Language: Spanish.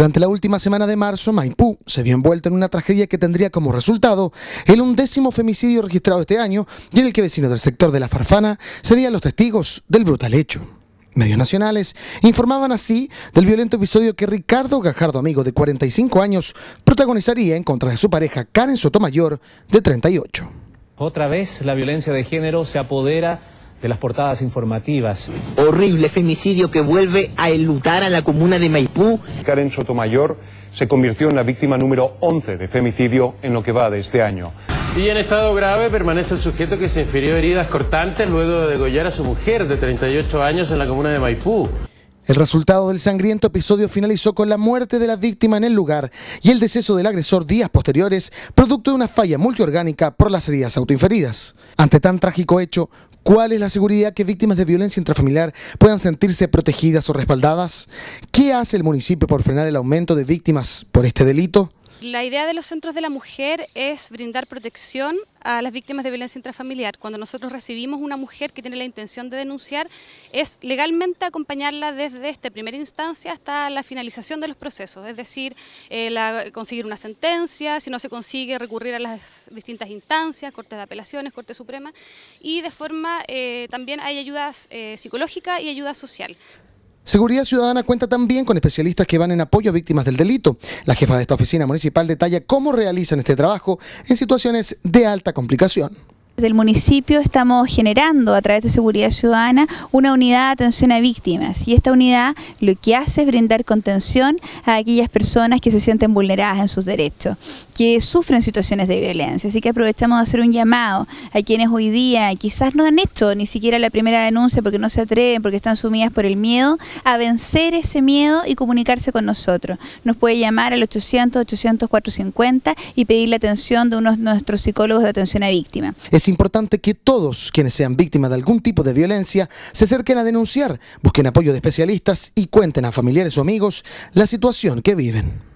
Durante la última semana de marzo, Maipú se vio envuelta en una tragedia que tendría como resultado el undécimo femicidio registrado este año y en el que vecinos del sector de la Farfana serían los testigos del brutal hecho. Medios nacionales informaban así del violento episodio que Ricardo Gajardo, amigo de 45 años, protagonizaría en contra de su pareja Karen Sotomayor, de 38. Otra vez la violencia de género se apodera de las portadas informativas. Horrible femicidio que vuelve a elutar a la comuna de Maipú. Karen Sotomayor se convirtió en la víctima número 11 de femicidio en lo que va de este año. Y en estado grave permanece el sujeto que se infirió heridas cortantes luego de degollar a su mujer de 38 años en la comuna de Maipú. El resultado del sangriento episodio finalizó con la muerte de la víctima en el lugar y el deceso del agresor días posteriores, producto de una falla multiorgánica por las heridas autoinferidas. Ante tan trágico hecho, ¿Cuál es la seguridad que víctimas de violencia intrafamiliar puedan sentirse protegidas o respaldadas? ¿Qué hace el municipio por frenar el aumento de víctimas por este delito? La idea de los centros de la mujer es brindar protección a las víctimas de violencia intrafamiliar. Cuando nosotros recibimos una mujer que tiene la intención de denunciar, es legalmente acompañarla desde esta primera instancia hasta la finalización de los procesos, es decir, eh, conseguir una sentencia, si no se consigue recurrir a las distintas instancias, cortes de apelaciones, corte suprema, y de forma eh, también hay ayudas eh, psicológica y ayuda social. Seguridad Ciudadana cuenta también con especialistas que van en apoyo a víctimas del delito. La jefa de esta oficina municipal detalla cómo realizan este trabajo en situaciones de alta complicación del municipio estamos generando a través de Seguridad Ciudadana una unidad de atención a víctimas y esta unidad lo que hace es brindar contención a aquellas personas que se sienten vulneradas en sus derechos, que sufren situaciones de violencia. Así que aprovechamos de hacer un llamado a quienes hoy día quizás no han hecho ni siquiera la primera denuncia porque no se atreven, porque están sumidas por el miedo, a vencer ese miedo y comunicarse con nosotros. Nos puede llamar al 800 800 450 y pedir la atención de uno de nuestros psicólogos de atención a víctimas importante que todos quienes sean víctimas de algún tipo de violencia se acerquen a denunciar, busquen apoyo de especialistas y cuenten a familiares o amigos la situación que viven.